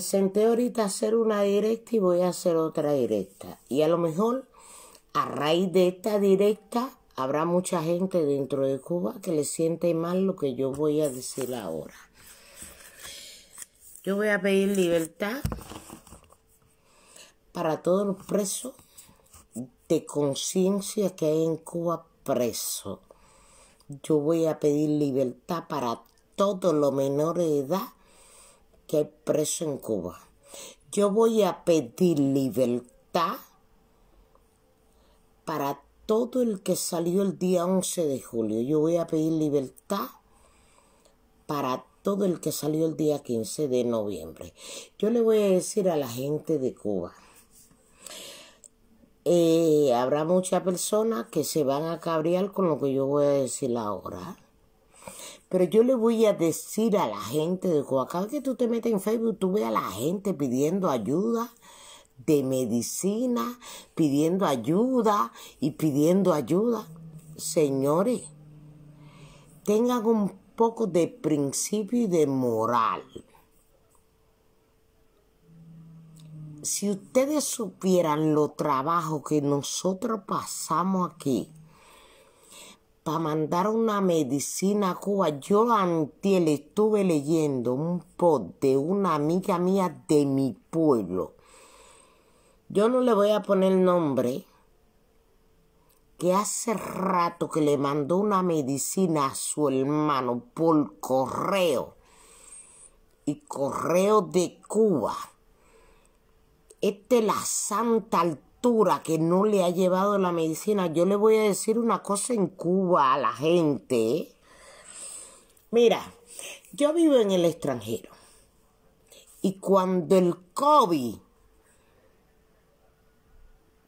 senté ahorita hacer una directa y voy a hacer otra directa. Y a lo mejor, a raíz de esta directa, habrá mucha gente dentro de Cuba que le siente mal lo que yo voy a decir ahora. Yo voy a pedir libertad para todos los presos de conciencia que hay en Cuba preso. Yo voy a pedir libertad para todos los menores de edad que hay preso en Cuba. Yo voy a pedir libertad para todo el que salió el día 11 de julio. Yo voy a pedir libertad para todo el que salió el día 15 de noviembre. Yo le voy a decir a la gente de Cuba. Eh, habrá muchas personas que se van a cabrear con lo que yo voy a decir ahora. Pero yo le voy a decir a la gente de coacal que tú te metes en Facebook, tú ve a la gente pidiendo ayuda de medicina, pidiendo ayuda y pidiendo ayuda. Señores, tengan un poco de principio y de moral. Si ustedes supieran lo trabajo que nosotros pasamos aquí, para mandar una medicina a Cuba. Yo le estuve leyendo un post de una amiga mía de mi pueblo. Yo no le voy a poner nombre. Que hace rato que le mandó una medicina a su hermano por correo. Y correo de Cuba. Esta es la santa que no le ha llevado la medicina. Yo le voy a decir una cosa en Cuba a la gente. Mira, yo vivo en el extranjero. Y cuando el COVID,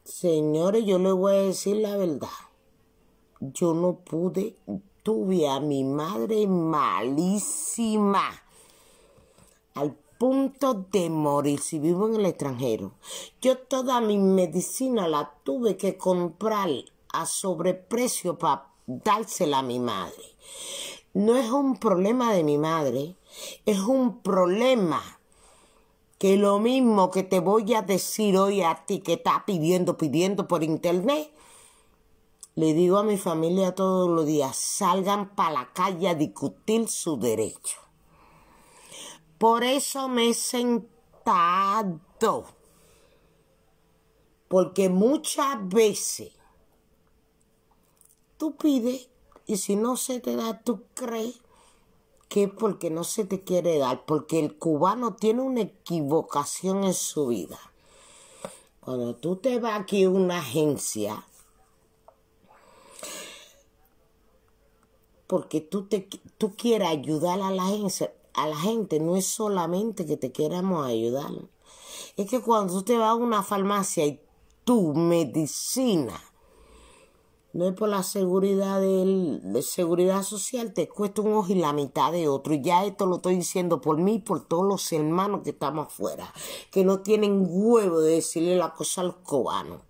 señores, yo le voy a decir la verdad. Yo no pude, tuve a mi madre malísima al punto de morir si vivo en el extranjero. Yo toda mi medicina la tuve que comprar a sobreprecio para dársela a mi madre. No es un problema de mi madre, es un problema que lo mismo que te voy a decir hoy a ti que está pidiendo, pidiendo por internet, le digo a mi familia todos los días, salgan para la calle a discutir su derecho. Por eso me he sentado. Porque muchas veces tú pides y si no se te da, tú crees que es porque no se te quiere dar, porque el cubano tiene una equivocación en su vida. Cuando tú te vas aquí a una agencia, porque tú, te, tú quieres ayudar a la agencia, a la gente no es solamente que te queramos ayudar. Es que cuando usted va a una farmacia y tu medicina no es por la seguridad de seguridad social, te cuesta un ojo y la mitad de otro. Y ya esto lo estoy diciendo por mí, y por todos los hermanos que estamos afuera, que no tienen huevo de decirle la cosa a los cubanos.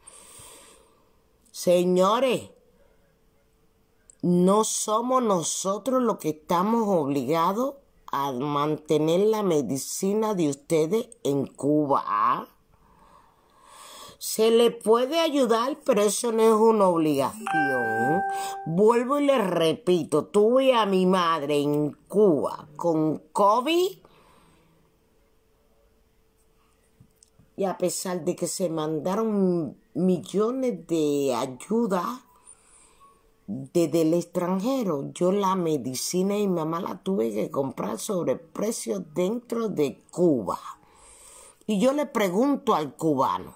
Señores, no somos nosotros los que estamos obligados a mantener la medicina de ustedes en Cuba. ¿ah? Se le puede ayudar, pero eso no es una obligación. Vuelvo y les repito, tuve a mi madre en Cuba con COVID y a pesar de que se mandaron millones de ayudas, desde el extranjero. Yo la medicina y mi mamá la tuve que comprar sobre precios dentro de Cuba. Y yo le pregunto al cubano,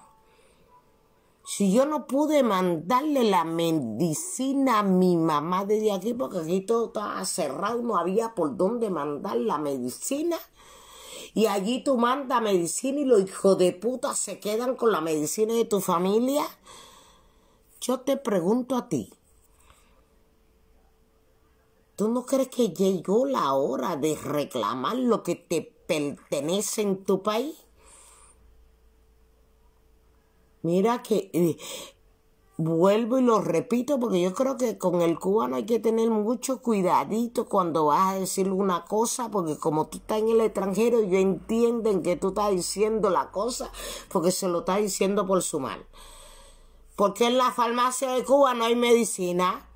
si yo no pude mandarle la medicina a mi mamá desde aquí, porque aquí todo estaba cerrado, no había por dónde mandar la medicina. Y allí tú mandas medicina y los hijos de puta se quedan con la medicina de tu familia. Yo te pregunto a ti, ¿Tú no crees que llegó la hora de reclamar lo que te pertenece en tu país? Mira que eh, vuelvo y lo repito porque yo creo que con el cubano hay que tener mucho cuidadito cuando vas a decir una cosa porque como tú estás en el extranjero yo entienden que tú estás diciendo la cosa porque se lo estás diciendo por su mal. Porque en la farmacia de Cuba no hay medicina.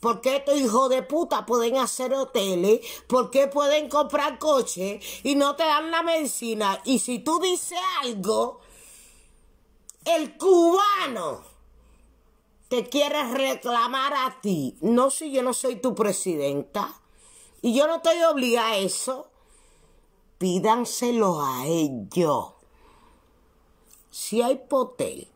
¿Por qué estos hijos de puta pueden hacer hoteles? ¿Por qué pueden comprar coches y no te dan la medicina? Y si tú dices algo, el cubano te quiere reclamar a ti. No, si yo no soy tu presidenta y yo no estoy obligada a eso, pídanselo a ellos. Si hay potel,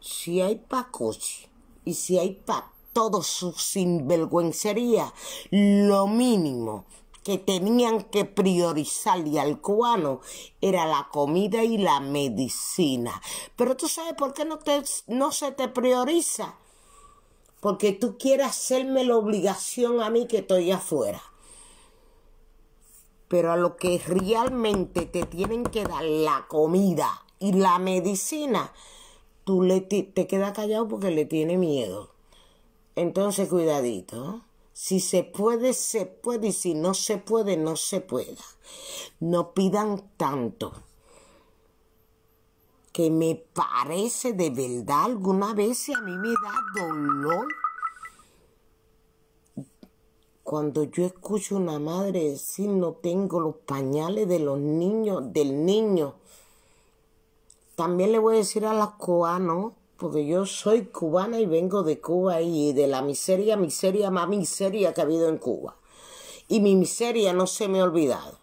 si hay pacoche, y si hay pa' toda su sinvergüencería, lo mínimo que tenían que priorizarle al cubano era la comida y la medicina. Pero tú sabes por qué no, te, no se te prioriza. Porque tú quieres hacerme la obligación a mí que estoy afuera. Pero a lo que realmente te tienen que dar la comida y la medicina, tú le te, queda quedas callado porque le tiene miedo. Entonces, cuidadito. Si se puede, se puede. Y si no se puede, no se pueda. No pidan tanto. Que me parece de verdad alguna vez y a mí me da dolor. Cuando yo escucho una madre decir no tengo los pañales de los niños, del niño. También le voy a decir a las ¿no? porque yo soy cubana y vengo de Cuba y de la miseria, miseria más miseria que ha habido en Cuba. Y mi miseria no se me ha olvidado.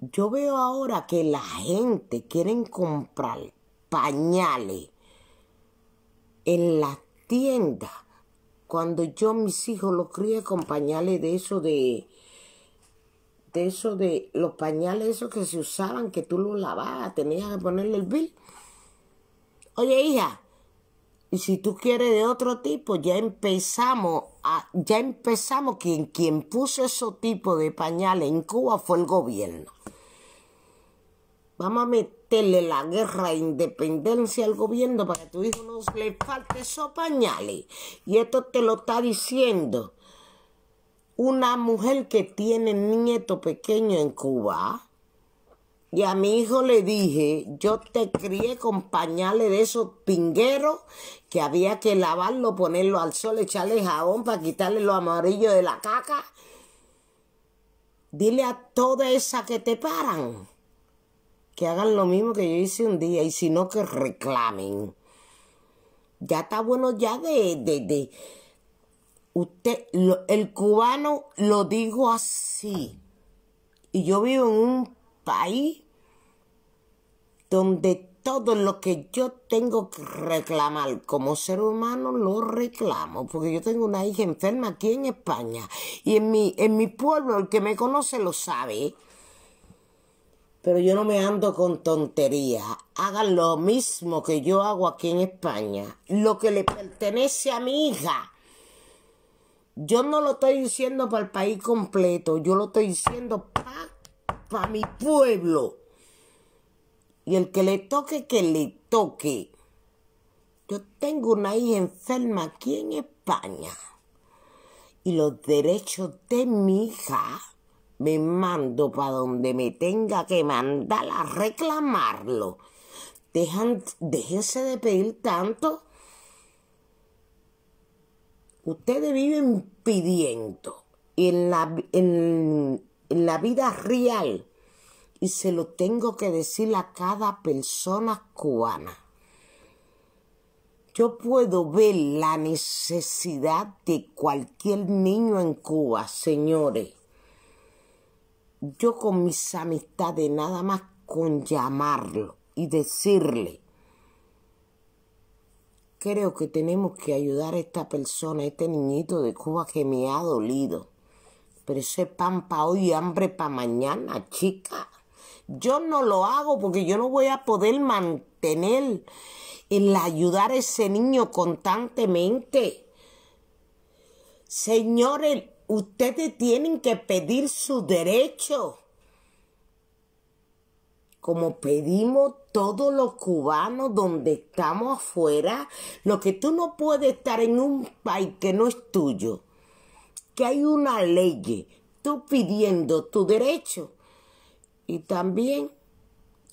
Yo veo ahora que la gente quiere comprar pañales en la tienda Cuando yo mis hijos los crié con pañales de eso de de eso de los pañales esos que se usaban que tú los lavabas, tenías que ponerle el bill. Oye, hija, y si tú quieres de otro tipo, ya empezamos, ya empezamos, quien, quien puso ese tipo de pañales en Cuba fue el gobierno. Vamos a meterle la guerra de independencia al gobierno para que tu hijo no le falte esos pañales. Y esto te lo está diciendo una mujer que tiene nieto pequeño en Cuba y a mi hijo le dije, yo te crié con pañales de esos pingueros que había que lavarlo, ponerlo al sol, echarle jabón para quitarle los amarillos de la caca. Dile a toda esa que te paran que hagan lo mismo que yo hice un día y si no que reclamen. Ya está bueno ya de... de, de. Usted, el cubano lo digo así. Y yo vivo en un país donde todo lo que yo tengo que reclamar como ser humano lo reclamo, porque yo tengo una hija enferma aquí en España y en mi, en mi pueblo el que me conoce lo sabe. Pero yo no me ando con tontería. Hagan lo mismo que yo hago aquí en España. Lo que le pertenece a mi hija. Yo no lo estoy diciendo para el país completo. Yo lo estoy diciendo para para mi pueblo. Y el que le toque, que le toque. Yo tengo una hija enferma aquí en España. Y los derechos de mi hija me mando para donde me tenga que mandar a reclamarlo. Dejan, déjense de pedir tanto. Ustedes viven pidiendo. Y en la, en, en la vida real. Y se lo tengo que decir a cada persona cubana. Yo puedo ver la necesidad de cualquier niño en Cuba, señores. Yo con mis amistades nada más con llamarlo y decirle, creo que tenemos que ayudar a esta persona, a este niñito de Cuba que me ha dolido. Pero ese pan para hoy y hambre para mañana, chica. Yo no lo hago porque yo no voy a poder mantener el ayudar a ese niño constantemente. Señores, ustedes tienen que pedir su derecho. Como pedimos todos los cubanos donde estamos afuera, lo que tú no puedes estar en un país que no es tuyo que hay una ley, tú pidiendo tu derecho y también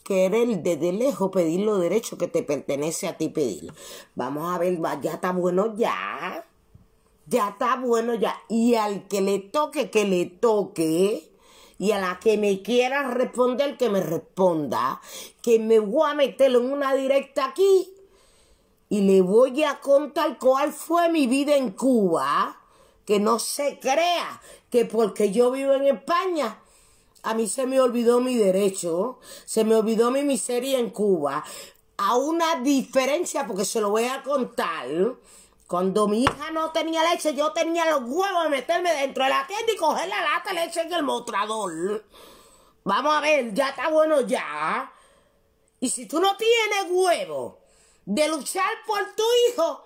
querer desde lejos pedir los derechos que te pertenece a ti pedirlo. Vamos a ver, ya está bueno ya. Ya está bueno ya. Y al que le toque, que le toque. Y a la que me quiera responder, que me responda. Que me voy a meterlo en una directa aquí. Y le voy a contar cuál fue mi vida en Cuba que no se crea que porque yo vivo en España, a mí se me olvidó mi derecho, se me olvidó mi miseria en Cuba. A una diferencia, porque se lo voy a contar. Cuando mi hija no tenía leche, yo tenía los huevos de meterme dentro de la tienda y coger la lata de leche en el mostrador. Vamos a ver, ya está bueno ya. Y si tú no tienes huevo de luchar por tu hijo,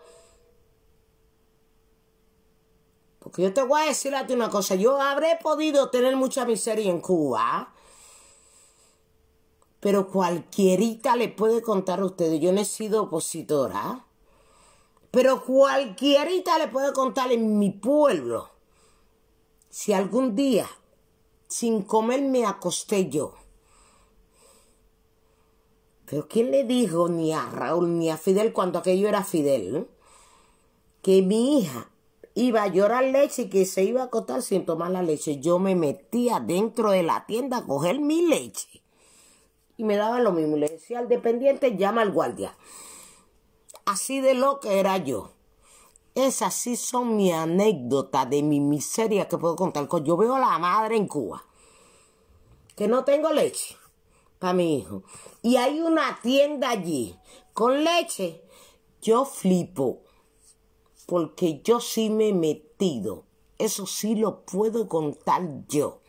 Porque yo te voy a decir a una cosa. Yo habré podido tener mucha miseria en Cuba. Pero cualquierita le puede contar a ustedes. Yo no he sido opositora. Pero cualquierita le puede contar en mi pueblo. Si algún día, sin comer, me acosté yo. Pero ¿quién le dijo ni a Raúl ni a Fidel cuando aquello era Fidel? Que mi hija Iba a llorar leche y que se iba a acostar sin tomar la leche. Yo me metía dentro de la tienda a coger mi leche. Y me daba lo mismo. Le decía al dependiente, llama al guardia. Así de lo que era yo. Esas sí son mi anécdota de mi miseria que puedo contar. Yo veo a la madre en Cuba que no tengo leche para mi hijo. Y hay una tienda allí con leche. Yo flipo porque yo sí me he metido. Eso sí lo puedo contar yo.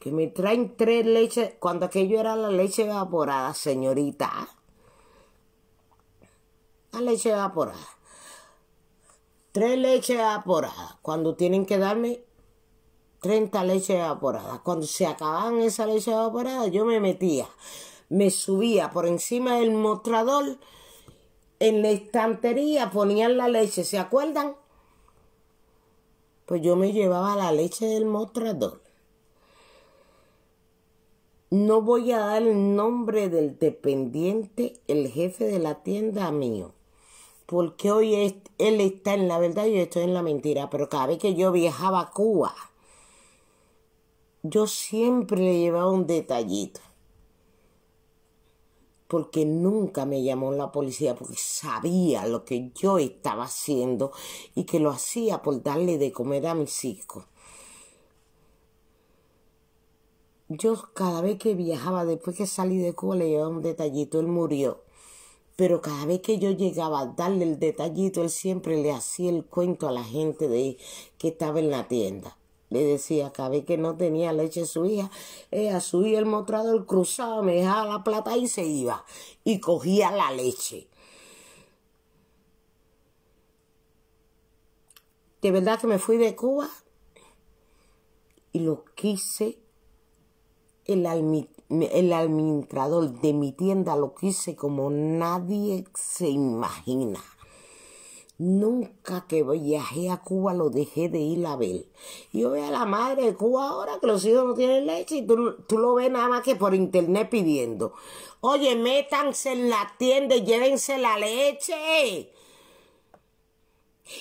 Que me traen tres leches, cuando aquello era la leche evaporada, señorita. La leche evaporada. Tres leches evaporadas. Cuando tienen que darme 30 leches evaporadas. Cuando se acababan esas leches evaporadas, yo me metía. Me subía por encima del mostrador en la estantería ponían la leche, ¿se acuerdan? Pues yo me llevaba la leche del mostrador. No voy a dar el nombre del dependiente, el jefe de la tienda mío. Porque hoy él está en la verdad y yo estoy en la mentira. Pero cada vez que yo viajaba a Cuba, yo siempre le llevaba un detallito porque nunca me llamó la policía, porque sabía lo que yo estaba haciendo y que lo hacía por darle de comer a mis hijos. Yo cada vez que viajaba, después que salí de Cuba, le llevaba un detallito, él murió. Pero cada vez que yo llegaba a darle el detallito, él siempre le hacía el cuento a la gente de que estaba en la tienda. Le decía, cada que no tenía leche su hija, ella eh, subía el mostrador, cruzaba, me dejaba la plata y se iba. Y cogía la leche. De verdad que me fui de Cuba y lo quise, el, el administrador de mi tienda lo quise como nadie se imagina. Nunca que viajé a Cuba lo dejé de ir a ver. Yo veo a la madre de Cuba ahora que los hijos no tienen leche y tú, lo ves nada más que por internet pidiendo. Oye, métanse en la tienda y llévense la leche.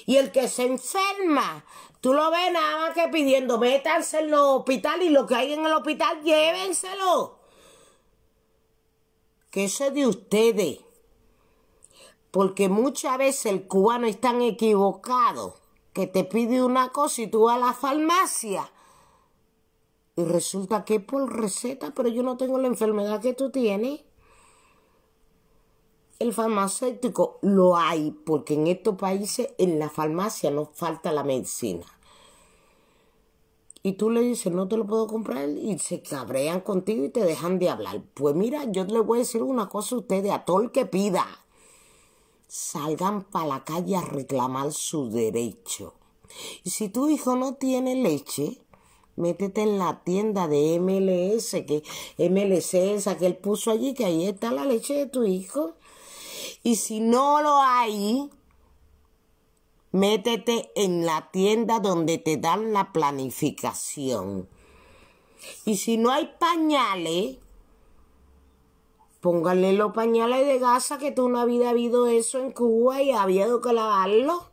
Y el que se enferma, tú lo ves nada más que pidiendo, métanse en los hospitales y lo que hay en el hospital, llévenselo. Que eso es de ustedes. Porque muchas veces el cubano es tan equivocado que te pide una cosa y tú vas a la farmacia y resulta que es por receta, pero yo no tengo la enfermedad que tú tienes. El farmacéutico lo hay, porque en estos países en la farmacia no falta la medicina. Y tú le dices, no te lo puedo comprar, y se cabrean contigo y te dejan de hablar. Pues mira, yo le voy a decir una cosa a ustedes, a todo el que pida salgan para la calle a reclamar su derecho. Y si tu hijo no tiene leche, métete en la tienda de MLS, que MLC esa que él puso allí, que ahí está la leche de tu hijo. Y si no lo hay, métete en la tienda donde te dan la planificación. Y si no hay pañales, Pónganle los pañales de gasa que tú no había habido eso en Cuba y había que lavarlo.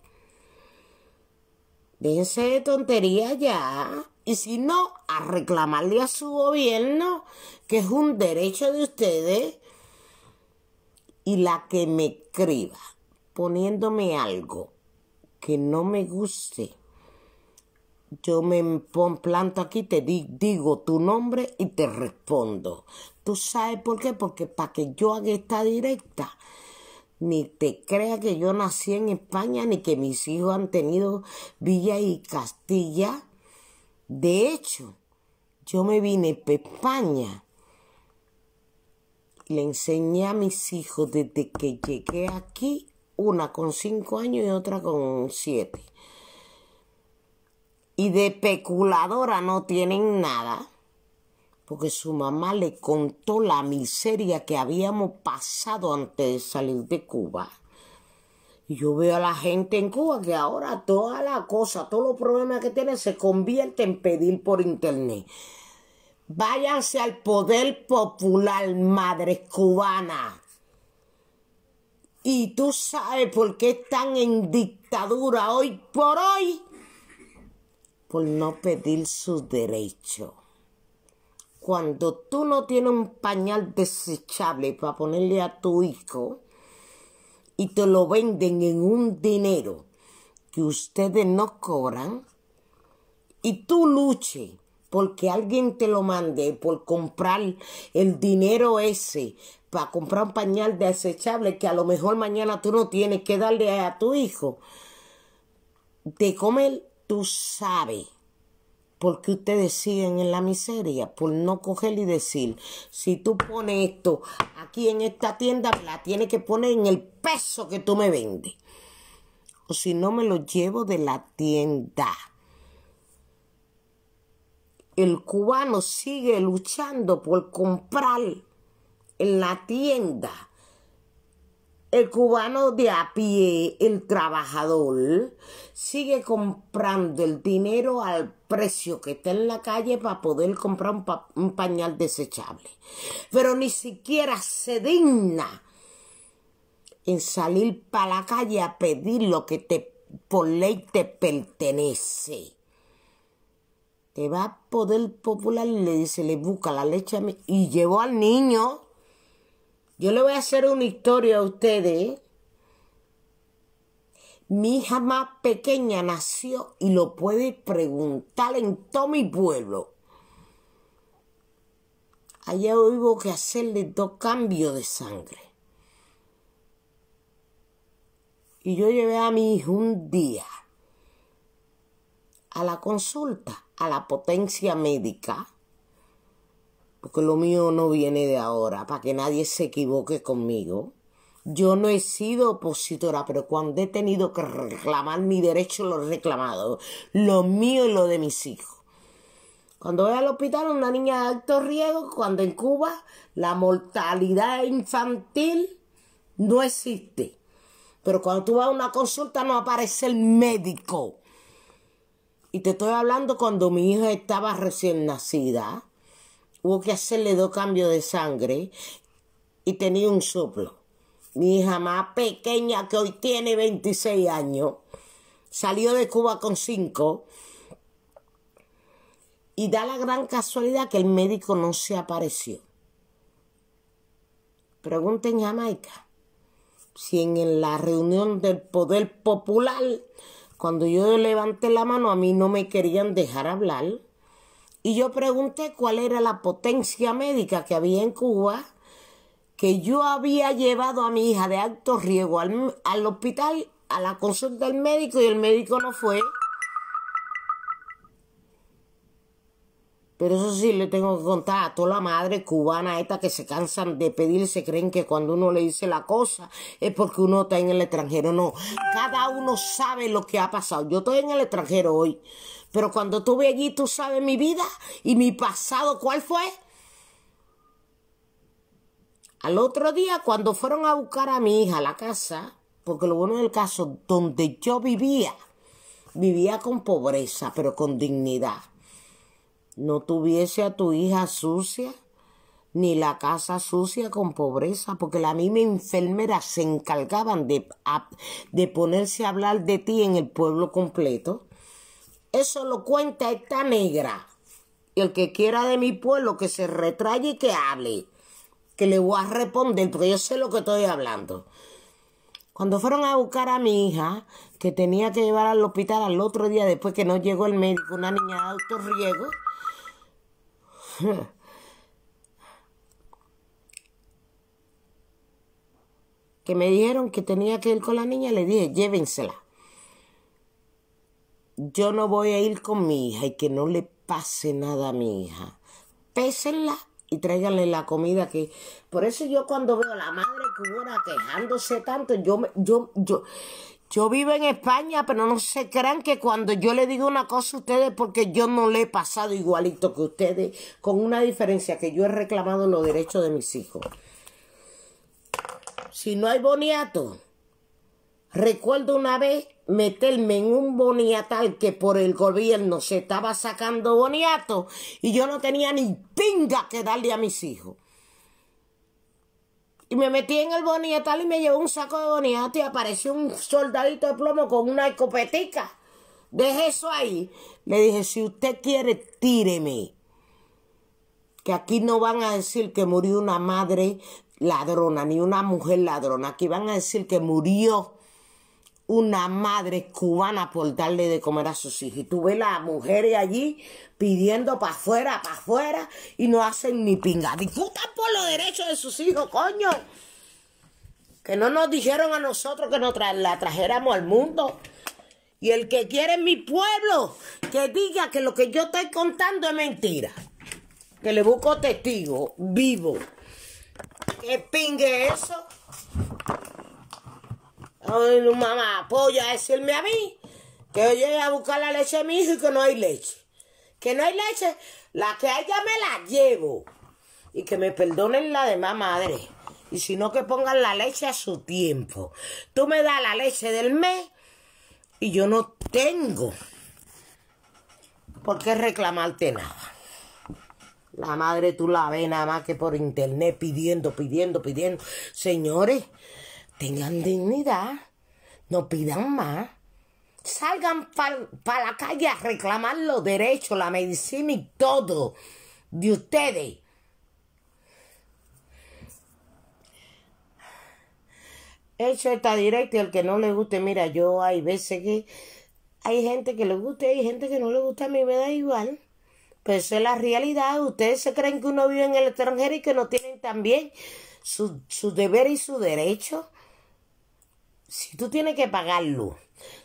Déjense de tontería ya. Y si no, a reclamarle a su gobierno, que es un derecho de ustedes. Y la que me escriba poniéndome algo que no me guste, yo me pon planto aquí, te digo tu nombre y te respondo. ¿Tú sabes por qué? Porque para que yo haga esta directa, ni te creas que yo nací en España, ni que mis hijos han tenido Villa y Castilla. De hecho, yo me vine para España. Le enseñé a mis hijos desde que llegué aquí, una con cinco años y otra con siete. Y de peculadora no tienen nada porque su mamá le contó la miseria que habíamos pasado antes de salir de Cuba. Y yo veo a la gente en Cuba que ahora toda la cosa, todos los problemas que tiene se convierte en pedir por internet. Váyanse al poder popular, madres cubanas. Y tú sabes por qué están en dictadura hoy por hoy. Por no pedir sus derechos cuando tú no tienes un pañal desechable para ponerle a tu hijo y te lo venden en un dinero que ustedes no cobran y tú luches porque alguien te lo mande por comprar el dinero ese para comprar un pañal desechable que a lo mejor mañana tú no tienes que darle a tu hijo de comer tú sabes porque ustedes siguen en la miseria? Por no coger y decir, si tú pones esto aquí en esta tienda, la tienes que poner en el peso que tú me vendes. O si no, me lo llevo de la tienda. El cubano sigue luchando por comprar en la tienda el cubano de a pie, el trabajador, sigue comprando el dinero al precio que está en la calle para poder comprar un, pañal desechable. Pero ni siquiera se digna en salir para la calle a pedir lo que te, por ley te pertenece. Te va a poder popular, le dice, le busca la leche y llevó al niño yo le voy a hacer una historia a ustedes. Mi hija más pequeña nació y lo puede preguntar en todo mi pueblo. Allá hubo que hacerle dos cambios de sangre. Y yo llevé a mi hija un día a la consulta, a la potencia médica porque lo mío no viene de ahora, para que nadie se equivoque conmigo. Yo no he sido opositora, pero cuando he tenido que reclamar mi derecho, lo he reclamado, lo mío y lo de mis hijos. Cuando voy al hospital, una niña de alto riesgo, cuando en Cuba la mortalidad infantil no existe. Pero cuando tú vas a una consulta no aparece el médico. Y te estoy hablando cuando mi hija estaba recién nacida hubo que hacerle dos cambios de sangre y tenía un soplo. Mi hija más pequeña, que hoy tiene 26 años, salió de Cuba con cinco y da la gran casualidad que el médico no se apareció. Pregunten Jamaica si en la reunión del Poder Popular, cuando yo levanté la mano, a mí no me querían dejar hablar y yo pregunté cuál era la potencia médica que había en Cuba, que yo había llevado a mi hija de alto riesgo al, al hospital, a la consulta del médico y el médico no fue. Pero eso sí, le tengo que contar a toda la madre cubana esta que se cansan de pedir, se creen que cuando uno le dice la cosa es porque uno está en el extranjero. No, cada uno sabe lo que ha pasado. Yo estoy en el extranjero hoy, pero cuando estuve allí, tú sabes mi vida y mi pasado, ¿cuál fue? Al otro día, cuando fueron a buscar a mi hija a la casa, porque lo bueno del caso, donde yo vivía, vivía con pobreza, pero con dignidad no tuviese a tu hija sucia, ni la casa sucia con pobreza, porque la misma enfermera se encargaban de, de ponerse a hablar de ti en el pueblo completo. Eso lo cuenta esta negra. Y el que quiera de mi pueblo que se retraye y que hable, que le voy a responder, porque yo sé lo que estoy hablando. Cuando fueron a buscar a mi hija, que tenía que llevar al hospital al otro día después que no llegó el médico, una niña de alto riego, que me dijeron que tenía que ir con la niña, le dije, llévensela. Yo no voy a ir con mi hija y que no le pase nada a mi hija. Pésenla y tráiganle la comida que... Por eso yo cuando veo a la madre que cubana quejándose tanto, yo, yo, yo, yo vivo en España, pero no se crean que cuando yo le digo una cosa a ustedes, porque yo no le he pasado igualito que ustedes, con una diferencia que yo he reclamado los derechos de mis hijos. Si no hay boniato, recuerdo una vez meterme en un boniatal que por el gobierno se estaba sacando boniato y yo no tenía ni pinga que darle a mis hijos. Y me metí en el boniatal y me llevó un saco de boniato y apareció un soldadito de plomo con una escopetica. Deje eso ahí. Le dije, si usted quiere, tíreme. Que aquí no van a decir que murió una madre ladrona, ni una mujer ladrona. Aquí van a decir que murió una madre cubana por darle de comer a sus hijos. Y tú ves las mujeres allí pidiendo para afuera, para afuera, y no hacen ni pinga. Disputan por los derechos de sus hijos, coño. Que no nos dijeron a nosotros que nos la trajéramos al mundo. Y el que quiere mi pueblo, que diga que lo que yo estoy contando es mentira. Que le busco testigo vivo. Que pingue eso. Ay, mamá, apoya a decirme a mí que yo llegué a buscar la leche de mi hijo y que no hay leche. Que no hay leche, la que haya me la llevo. Y que me perdonen la de demás madre. Y si no, que pongan la leche a su tiempo. Tú me das la leche del mes y yo no tengo por qué reclamarte nada. La madre tú la ves nada más que por internet pidiendo, pidiendo, pidiendo. Señores, tengan dignidad, no pidan más, salgan para la calle a reclamar los derechos, la medicina y todo de ustedes. Eso está directo y el que no le guste, mira, yo hay veces que hay gente que le guste y hay gente que no le gusta, a mí me da igual. Pero eso es la realidad. Ustedes se creen que uno vive en el extranjero y que no tienen también su, su deber y su derecho si tú tienes que pagar luz,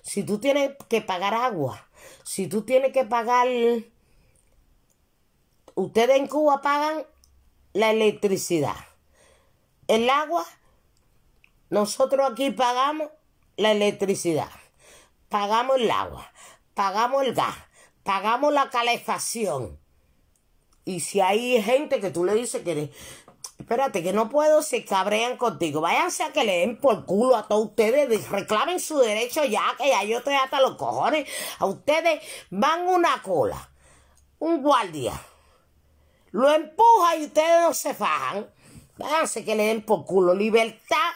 si tú tienes que pagar agua, si tú tienes que pagar... Ustedes en Cuba pagan la electricidad, el agua, nosotros aquí pagamos la electricidad, pagamos el agua, pagamos el gas, pagamos la calefacción. Y si hay gente que tú le dices que Espérate, que no puedo, se cabrean contigo. Váyanse a que le den por culo a todos ustedes. Reclamen su derecho ya, que ya yo estoy hasta los cojones. A ustedes van una cola. Un guardia. Lo empuja y ustedes no se fajan. Váyanse que le den por culo. Libertad,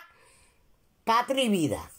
patria y vida.